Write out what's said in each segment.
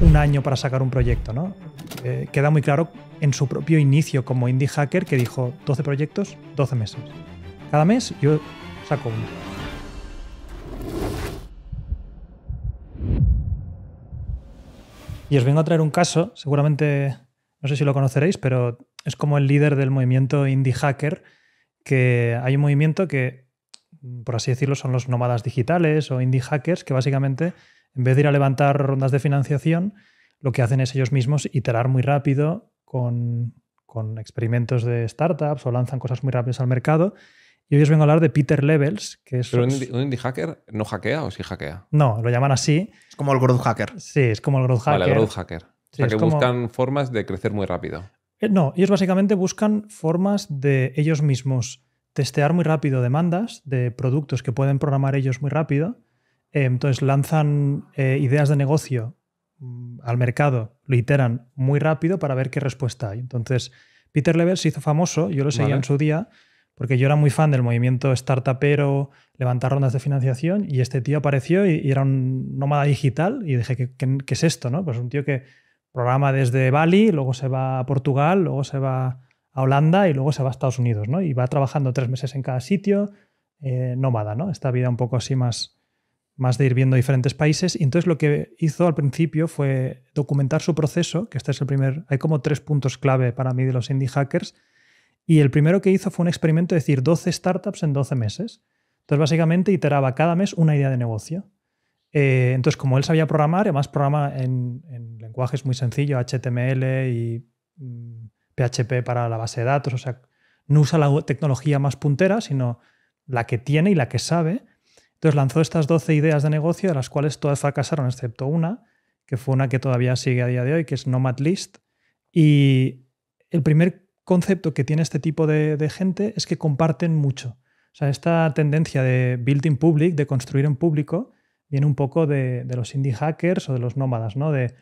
un año para sacar un proyecto, ¿no? Eh, queda muy claro en su propio inicio como indie hacker que dijo 12 proyectos, 12 meses. Cada mes yo saco uno. Y os vengo a traer un caso, seguramente, no sé si lo conoceréis, pero es como el líder del movimiento indie hacker, que hay un movimiento que, por así decirlo, son los nómadas digitales o indie hackers, que básicamente en vez de ir a levantar rondas de financiación, lo que hacen es ellos mismos iterar muy rápido con, experimentos de startups o lanzan cosas muy rápidas al mercado. Y hoy os vengo a hablar de Peter Levels, que es... un, indie hacker no hackea o sí hackea? No, lo llaman así. Es como el growth hacker. Sí, es como el growth hacker. growth hacker. o sea, que buscan formas de crecer muy rápido. Eh, no, ellos básicamente buscan formas de ellos mismos testear muy rápido demandas de productos que pueden programar ellos muy rápido eh, entonces lanzan eh, ideas de negocio mm, al mercado, lo iteran muy rápido para ver qué respuesta hay. Entonces, Peter Lever se hizo famoso, yo lo seguía en su día, porque yo era muy fan del movimiento startupero, levantar rondas de financiación, y este tío apareció y, era un nómada digital, y dije, ¿qué, es esto? No? Pues un tío que programa desde Bali, luego se va a Portugal, luego se va a Holanda y luego se va a Estados Unidos, ¿no? Y va trabajando tres meses en cada sitio, eh, nómada, ¿no? Esta vida un poco así más más de ir viendo diferentes países. Y entonces lo que hizo al principio fue documentar su proceso, que este es el primer, hay como tres puntos clave para mí de los indie hackers. Y el primero que hizo fue un experimento de decir 12 startups en 12 meses. Entonces básicamente iteraba cada mes una idea de negocio. Eh, entonces como él sabía programar, además programa en, lenguajes muy sencillos, HTML y PHP mm, para la base de datos, o sea, no usa la tecnología más puntera, sino la que tiene y la que sabe entonces lanzó estas 12 ideas de negocio, de las cuales todas fracasaron excepto una, que fue una que todavía sigue a día de hoy, que es Nomad List. Y el primer concepto que tiene este tipo de, gente es que comparten mucho. O sea, esta tendencia de building public, de construir en público, viene un poco de, los indie hackers o de los nómadas, ¿no? De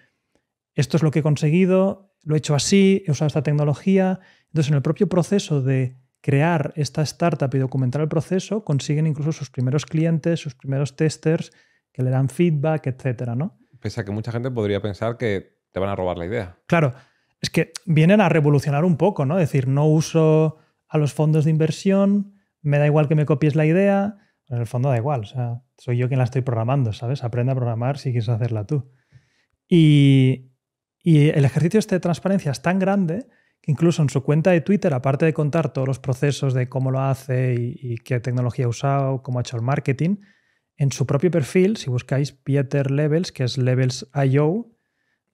esto es lo que he conseguido, lo he hecho así, he usado esta tecnología. Entonces, en el propio proceso de crear esta startup y documentar el proceso, consiguen incluso sus primeros clientes, sus primeros testers que le dan feedback, etc. ¿no? Pese a que mucha gente podría pensar que te van a robar la idea. Claro, es que vienen a revolucionar un poco, ¿no? Es decir, no uso a los fondos de inversión, me da igual que me copies la idea, en el fondo da igual, o sea, soy yo quien la estoy programando, ¿sabes? Aprende a programar si quieres hacerla tú. Y, y el ejercicio este de transparencia es tan grande incluso en su cuenta de Twitter, aparte de contar todos los procesos de cómo lo hace y, qué tecnología ha usado, cómo ha hecho el marketing, en su propio perfil, si buscáis Peter Levels, que es Levels.io,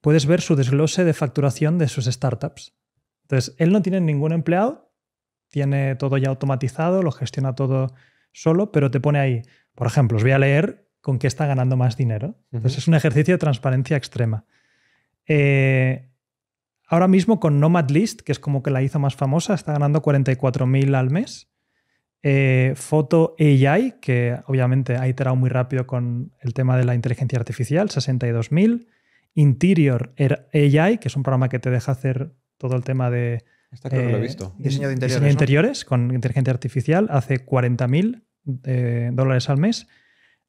puedes ver su desglose de facturación de sus startups. Entonces, él no tiene ningún empleado, tiene todo ya automatizado, lo gestiona todo solo, pero te pone ahí, por ejemplo, os voy a leer con qué está ganando más dinero. Entonces, es un ejercicio de transparencia extrema. Eh, Ahora mismo con Nomad List, que es como que la hizo más famosa, está ganando 44.000 al mes. Eh, Foto AI, que obviamente ha iterado muy rápido con el tema de la inteligencia artificial, 62.000. Interior AI, que es un programa que te deja hacer todo el tema de... lo he eh, visto. Diseño de interiores. con inteligencia artificial, hace 40.000 eh, dólares al mes.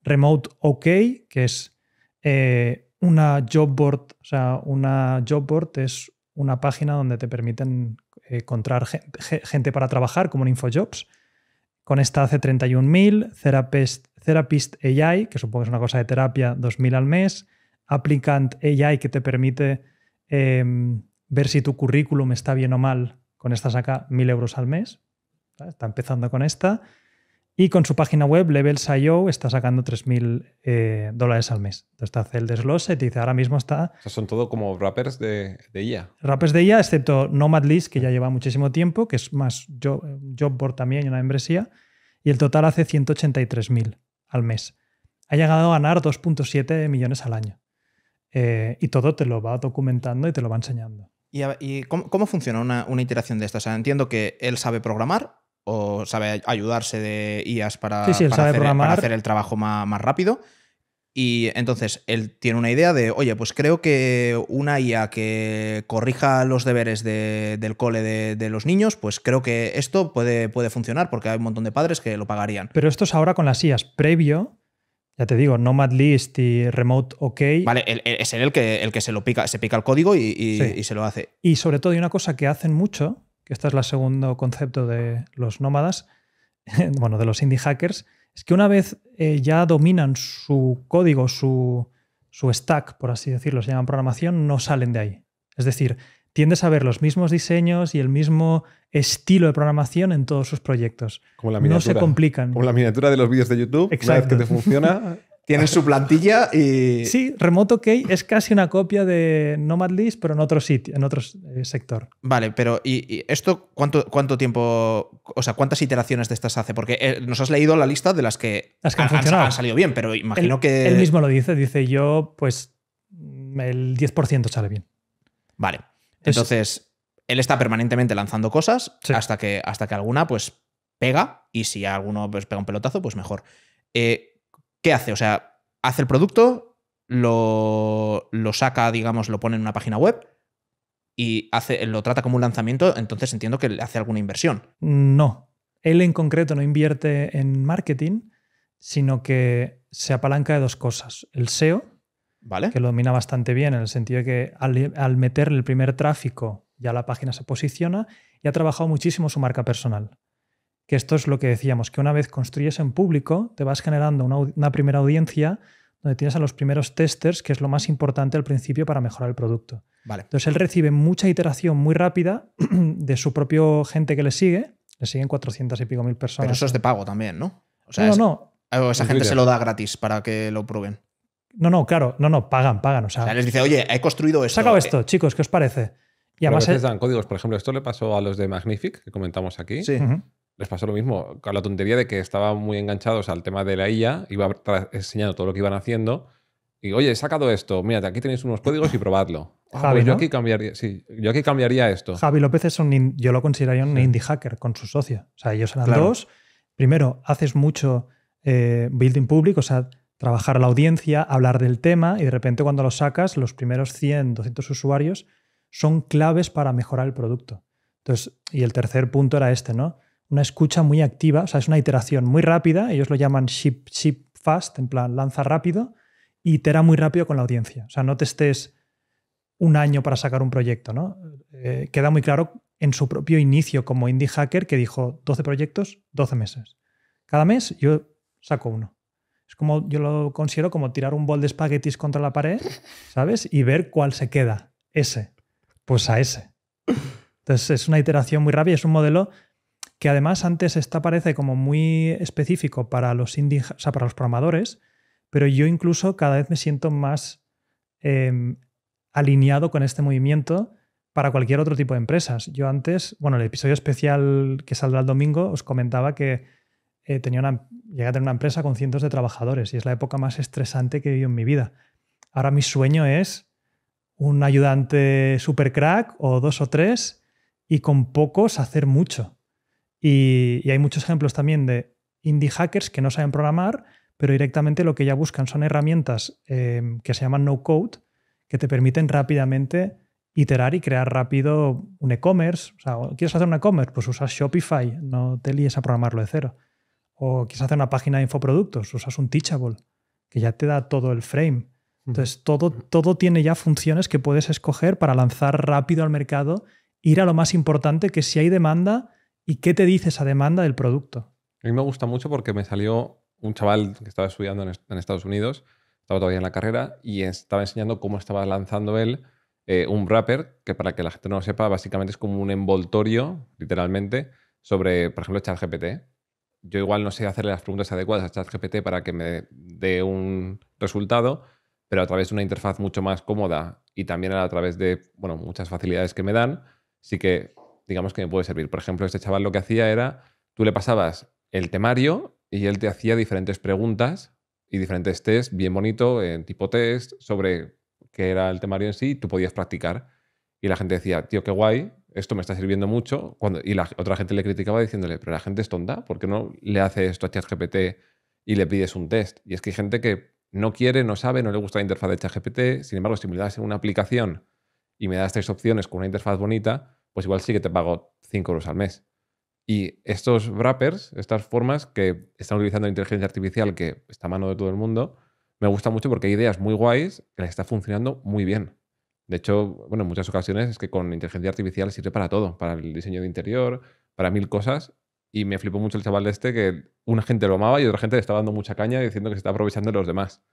Remote OK, que es eh, una job board. O sea, una job board es una página donde te permiten eh, encontrar gente para trabajar, como en InfoJobs. Con esta hace 31.000, Therapist, Therapist AI, que supongo que es una cosa de terapia, 2.000 al mes, Applicant AI, que te permite em, ver si tu currículum está bien o mal, con esta saca 1.000 euros al mes, está empezando con esta, y con su página web, Levels.io, está sacando 3.000 eh, dólares al mes. Entonces te hace el desglose y dice, ahora mismo está... son todo como rappers de, IA. Rappers de IA, excepto Nomad List, que ya lleva muchísimo tiempo, que es más eh, job, también una membresía. Y el total hace 183.000 al mes. Ha llegado a ganar 2.7 millones al año. Eh, y todo te lo va documentando y te lo va enseñando. ¿Y, cómo, funciona una, una, iteración de esto? O sea, entiendo que él sabe programar, o sabe ayudarse de IAS para, hacer, el trabajo más, rápido. Y entonces él tiene una idea de, oye, pues creo que una IA que corrija los deberes de, del cole de, los niños, pues creo que esto puede, puede funcionar porque hay un montón de padres que lo pagarían. Pero esto es ahora con las IAS. Previo, ya te digo, Nomad List y Remote OK. Vale, es él el que, el que se lo pica, se pica el código y, y se lo hace. Y sobre todo hay una cosa que hacen mucho, que este es el segundo concepto de los nómadas, bueno, de los indie hackers, es que una vez eh, ya dominan su código, su, stack, por así decirlo, se llaman programación, no salen de ahí. Es decir, tiendes a ver los mismos diseños y el mismo estilo de programación en todos sus proyectos. Como No se complican. Como la miniatura de los vídeos de YouTube. Una que te funciona, Tiene su plantilla y. Sí, Remoto Key es casi una copia de Nomad List, pero en otro sitio, en otro eh, sector. Vale, pero ¿y, esto cuánto, cuánto tiempo, o sea, cuántas iteraciones de estas hace? Porque eh, nos has leído la lista de las que, las han, salido bien, pero imagino que. Él mismo lo dice, dice yo, pues mm, el 10% sale bien. Vale. Entonces, él está permanentemente lanzando cosas hasta, que, hasta que alguna, pues, pega. Y si alguno pues, pega un pelotazo, pues mejor. Eh, ¿Qué hace? O sea, hace el producto, lo, lo saca, digamos, lo pone en una página web y hace, lo trata como un lanzamiento, entonces entiendo que le hace alguna inversión. No, él en concreto no invierte en marketing, sino que se apalanca de dos cosas. El SEO, ¿Vale? que lo domina bastante bien, en el sentido de que al meterle el primer tráfico ya la página se posiciona y ha trabajado muchísimo su marca personal que esto es lo que decíamos, que una vez construyes en público, te vas generando una, primera audiencia donde tienes a los primeros testers, que es lo más importante al principio para mejorar el producto. Entonces él recibe mucha iteración muy rápida de su propio gente que le sigue, le siguen 400 y pico mil personas. Pero eso es de pago también, ¿no? O sea, ah, esa gente se lo da gratis para que lo prueben. No, no, claro, no, no, pagan, pagan. O sea, les dice, oye, he construido esto. sacado esto, chicos, ¿qué os parece? Y además. dan códigos, por ejemplo, esto le pasó a los de Magnific, que comentamos aquí. Sí les pasó lo mismo, con la tontería de que estaban muy enganchados al tema de la IA, iba enseñando todo lo que iban haciendo. Y oye, he sacado esto, mira, aquí tenéis unos códigos y probadlo. Ah, pues yo, aquí cambiaría, esto. Javi López es un, yo lo consideraría un indie hacker con su socio. O sea, ellos eran dos. Primero, haces mucho eh, building público, o sea, trabajar la audiencia, hablar del tema y de repente cuando lo sacas, los primeros 100, 200 usuarios son claves para mejorar el producto. Entonces, y el tercer punto era este, ¿no? una escucha muy activa, o sea, es una iteración muy rápida, ellos lo llaman ship, ship fast, en plan lanza rápido, y itera muy rápido con la audiencia. O sea, no te estés un año para sacar un proyecto, ¿no? Eh, queda muy claro en su propio inicio como indie hacker que dijo 12 proyectos, 12 meses. Cada mes yo saco uno. Es como, yo lo considero como tirar un bol de espaguetis contra la pared, ¿sabes? Y ver cuál se queda. Ese. Pues a ese. Entonces es una iteración muy rápida, es un modelo que además antes esta parece como muy específico para los para los programadores, pero yo incluso cada vez me siento más em, alineado con este movimiento para cualquier otro tipo de empresas. Yo antes, bueno, el episodio especial que saldrá el domingo os comentaba que eh, tenía una, llegué a tener una empresa con cientos de trabajadores y es la época más estresante que he vivido en mi vida. Ahora mi sueño es un ayudante super crack o dos o tres y con pocos hacer mucho. Y, hay muchos ejemplos también de indie hackers que no saben programar, pero directamente lo que ya buscan son herramientas em, que se llaman no code, que te permiten rápidamente iterar y crear rápido un e-commerce. O sea, ¿quieres hacer un e-commerce? Pues usas Shopify, no te líes a programarlo de cero. O quieres hacer una página de infoproductos, usas un Teachable, que ya te da todo el frame. Entonces, todo, todo tiene ya funciones que puedes escoger para lanzar rápido al mercado, ir a lo más importante, que si hay demanda, ¿Y qué te dice esa demanda del producto? A mí me gusta mucho porque me salió un chaval que estaba estudiando en, Estados Unidos, estaba todavía en la carrera y estaba enseñando cómo estaba lanzando él eh, un wrapper, que para que la gente no lo sepa, básicamente es como un envoltorio, literalmente, sobre, por ejemplo, ChatGPT. Yo igual no sé hacerle las preguntas adecuadas a ChatGPT para que me dé un resultado, pero a través de una interfaz mucho más cómoda y también a través de bueno, muchas facilidades que me dan, sí que digamos que me puede servir. Por ejemplo, este chaval lo que hacía era, tú le pasabas el temario y él te hacía diferentes preguntas y diferentes tests bien bonito, en tipo test, sobre qué era el temario en sí, y tú podías practicar. Y la gente decía, tío, qué guay, esto me está sirviendo mucho. Cuando, y la otra gente le criticaba diciéndole, pero la gente es tonta, ¿por qué no le hace esto a ChatGPT y le pides un test? Y es que hay gente que no quiere, no sabe, no le gusta la interfaz de ChatGPT, sin embargo, si me das una aplicación y me das tres opciones con una interfaz bonita, pues igual sí que te pago 5 euros al mes. Y estos wrappers, estas formas que están utilizando la inteligencia artificial que está a mano de todo el mundo, me gusta mucho porque hay ideas muy guays que les está funcionando muy bien. De hecho, bueno, en muchas ocasiones es que con inteligencia artificial sirve para todo, para el diseño de interior, para mil cosas. Y me flipó mucho el chaval de este que una gente lo amaba y otra gente le estaba dando mucha caña diciendo que se está aprovechando de los demás.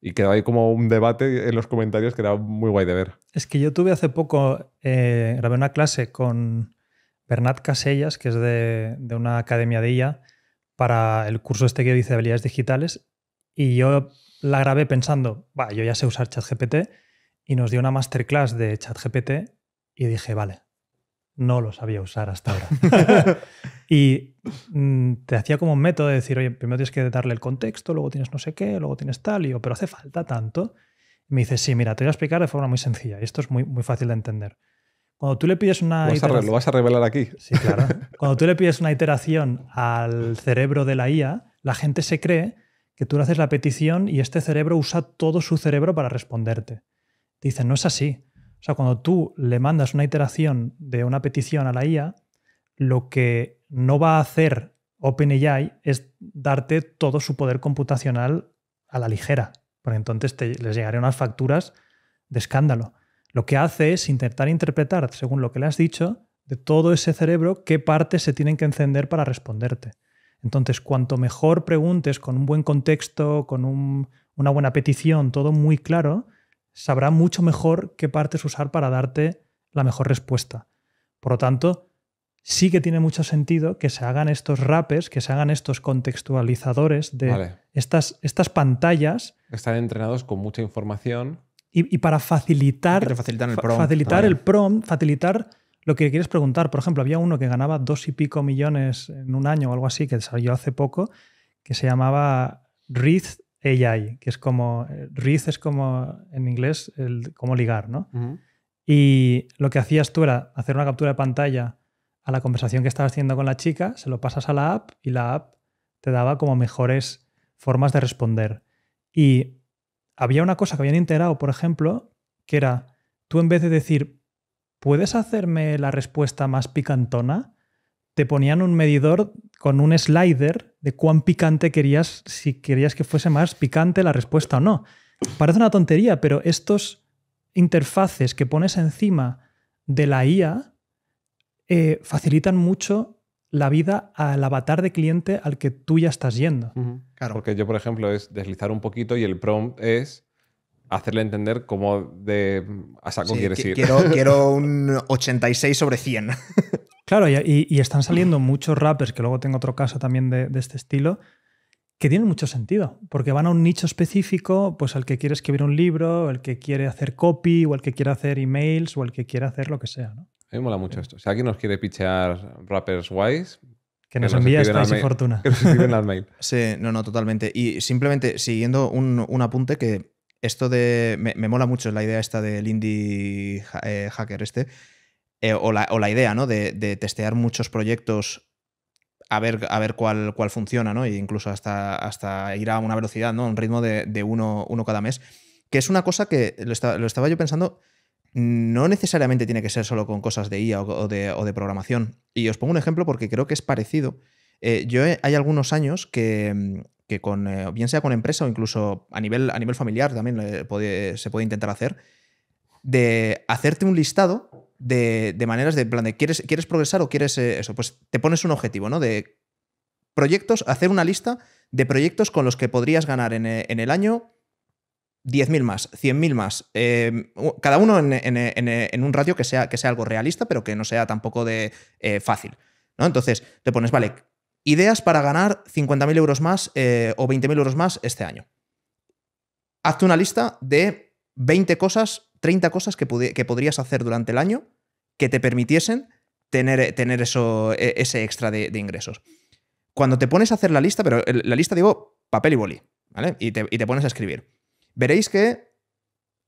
Y quedó ahí como un debate en los comentarios que era muy guay de ver. Es que yo tuve hace poco, eh, grabé una clase con Bernat Casellas, que es de, una academia de IA, para el curso este que dice habilidades digitales. Y yo la grabé pensando, va, yo ya sé usar ChatGPT. Y nos dio una masterclass de ChatGPT y dije, vale, no lo sabía usar hasta ahora. y mm, te hacía como un método de decir, oye, primero tienes que darle el contexto, luego tienes no sé qué, luego tienes tal, y pero hace falta tanto. me dice, sí, mira, te voy a explicar de forma muy sencilla, y esto es muy, muy fácil de entender. Cuando tú le pides una. ¿Lo vas a revelar aquí? Sí, claro. Cuando tú le pides una iteración al cerebro de la IA, la gente se cree que tú le haces la petición y este cerebro usa todo su cerebro para responderte. dicen, no es así sea, cuando tú le mandas una iteración de una petición a la IA, lo que no va a hacer OpenAI es darte todo su poder computacional a la ligera, porque entonces te, les llegarían unas facturas de escándalo. Lo que hace es intentar interpretar, según lo que le has dicho, de todo ese cerebro, qué partes se tienen que encender para responderte. Entonces, cuanto mejor preguntes con un buen contexto, con una buena petición, todo muy claro, sabrá mucho mejor qué partes usar para darte la mejor respuesta. Por lo tanto, sí que tiene mucho sentido que se hagan estos rapes, que se hagan estos contextualizadores de estas, estas pantallas. Están entrenados con mucha información. Y, para facilitar, el prompt, facilitar el facilitar lo que quieres preguntar. Por ejemplo, había uno que ganaba dos y pico millones en un año o algo así, que salió hace poco, que se llamaba Reed AI, que es como, Riz es como en inglés, el, como ligar, ¿no? Y lo que hacías tú era hacer una captura de pantalla a la conversación que estabas haciendo con la chica, se lo pasas a la app y la app te daba como mejores formas de responder. Y había una cosa que habían integrado, por ejemplo, que era, tú en vez de decir, ¿puedes hacerme la respuesta más picantona? Te ponían un medidor con un slider de cuán picante querías, si querías que fuese más picante la respuesta o no. Parece una tontería, pero estos interfaces que pones encima de la IA eh, facilitan mucho la vida al avatar de cliente al que tú ya estás yendo. Claro. Porque yo, por ejemplo, es deslizar un poquito y el prompt es hacerle entender cómo de mm, a saco quieres ir. Quiero, quiero un 86 sobre 100. Claro, y, están saliendo muchos rappers, que luego tengo otro caso también de, este estilo, que tienen mucho sentido, porque van a un nicho específico, pues al que quiere escribir un libro, el que quiere hacer copy, o el que quiere hacer emails, o el que quiere hacer lo que sea. ¿no? me mola mucho esto. Si alguien nos quiere pichear rappers wise, que nos, envíe esta envía Fortuna. Que nos mail. sí, no, no, totalmente. Y simplemente siguiendo un, apunte que esto de. Me, mola mucho la idea esta del indie eh, hacker este. Eh, o, la, idea, ¿no? De, testear muchos proyectos a ver, a ver cuál, cuál funciona, ¿no? E incluso hasta, hasta ir a una velocidad, ¿no? Un ritmo de, uno, cada mes. Que es una cosa que lo, estaba yo pensando, no necesariamente tiene que ser solo con cosas de IA o, de, programación. Y os pongo un ejemplo porque creo que es parecido. Eh, yo eh, hay algunos años que, con, bien sea con empresa o incluso a nivel, a nivel familiar también se puede intentar hacer, de hacerte un listado de, maneras de plan de ¿quieres, quieres progresar o quieres eh, eso? Pues te pones un objetivo, ¿no? De proyectos, hacer una lista de proyectos con los que podrías ganar en, eh, el año 10.000 más, 100.000 más, eh, cada uno en, un radio que sea, que sea algo realista, pero que no sea tampoco de fácil. ¿no? Entonces, te pones, vale, ideas para ganar 50.000 euros más o 20.000 euros más este año. Hazte una lista de 20 cosas 30 cosas que, podrías hacer durante el año que te permitiesen tener, tener eso, e-, ese extra de, ingresos. Cuando te pones a hacer la lista, pero la lista digo papel y boli, ¿vale? Y te, pones a escribir. Veréis que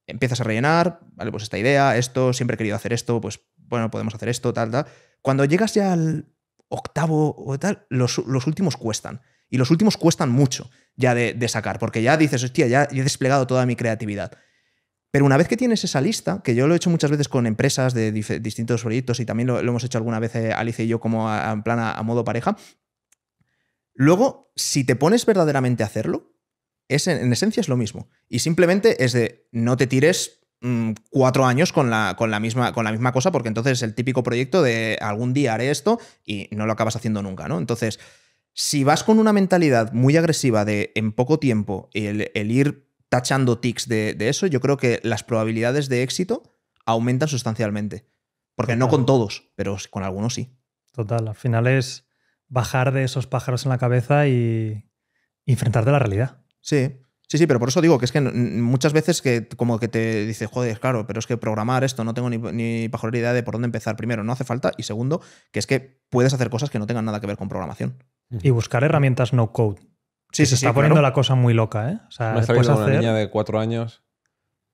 empiezas a rellenar, ¿vale? Pues esta idea, esto, siempre he querido hacer esto, pues bueno, podemos hacer esto, tal, tal. Cuando llegas ya al octavo o tal, los, últimos cuestan. Y los últimos cuestan mucho ya de, de, sacar, porque ya dices, hostia, ya he desplegado toda mi creatividad. Pero una vez que tienes esa lista, que yo lo he hecho muchas veces con empresas de distintos proyectos y también lo, hemos hecho alguna vez eh, Alice y yo como en plan a, modo pareja, luego, si te pones verdaderamente a hacerlo, es en, esencia es lo mismo. Y simplemente es de no te tires mm, cuatro años con la, con, la misma, con la misma cosa, porque entonces es el típico proyecto de algún día haré esto y no lo acabas haciendo nunca, ¿no? Entonces, si vas con una mentalidad muy agresiva de en poco tiempo el ir tachando tics de, eso, yo creo que las probabilidades de éxito aumentan sustancialmente. Porque no con todos, pero con algunos sí. Total, al final es bajar de esos pájaros en la cabeza y, enfrentarte a la realidad. Sí. Sí, sí, pero por eso digo que es que muchas veces que como que te dice, joder, claro, pero es que programar esto no tengo ni, ni idea de por dónde empezar. Primero, no hace falta. Y segundo, que es que puedes hacer cosas que no tengan nada que ver con programación. Y buscar herramientas no code. Sí, se está poniendo la cosa muy loca, ¿eh? Me ha salido una niña de cuatro años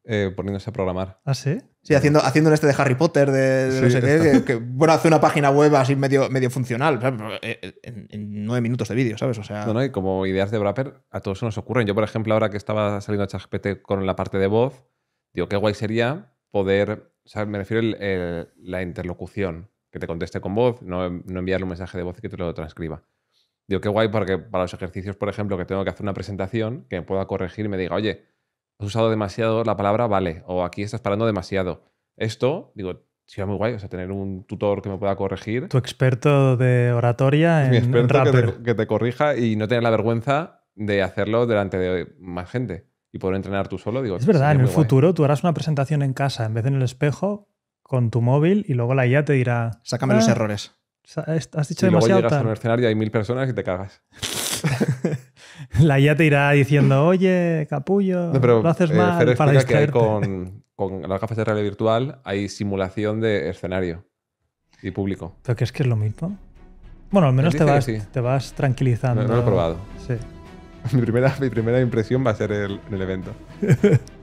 eh, poniéndose a programar. ¿Ah, sí? Sí, haciendo, haciendo este de Harry Potter, de, que, bueno, hace una página web así medio, medio funcional, eh, eh, en, nueve minutos de vídeo, ¿sabes? O sea... No, no, como ideas de Wrapper, a todos nos ocurren. Yo, por ejemplo, ahora que estaba saliendo ChatGPT con la parte de voz, digo, qué guay sería poder, o me refiero a la interlocución, que te conteste con voz, no, no enviarle un mensaje de voz y que te lo transcriba. Digo, qué guay porque para los ejercicios, por ejemplo, que tengo que hacer una presentación, que me pueda corregir y me diga, oye, has usado demasiado la palabra vale, o aquí estás parando demasiado. Esto, digo, sería muy guay, o sea, tener un tutor que me pueda corregir. Tu experto de oratoria en experto que, te, corrija y no tener la vergüenza de hacerlo delante de más gente y poder entrenar tú solo. Digo, es verdad, en el futuro tú harás una presentación en casa en vez de en el espejo con tu móvil y luego la IA te dirá... Sácame los ah, errores. Has dicho luego Llegas a un escenario y hay mil personas y te cagas. la IA te irá diciendo, oye, capullo, no, lo haces eh, mal para Que con, con, las gafas de realidad virtual hay simulación de escenario y público. Pero que es que es lo mismo. Bueno, al menos te vas, te vas tranquilizando. No, no, lo he probado. Mi primera, mi primera impresión va a ser el, el evento.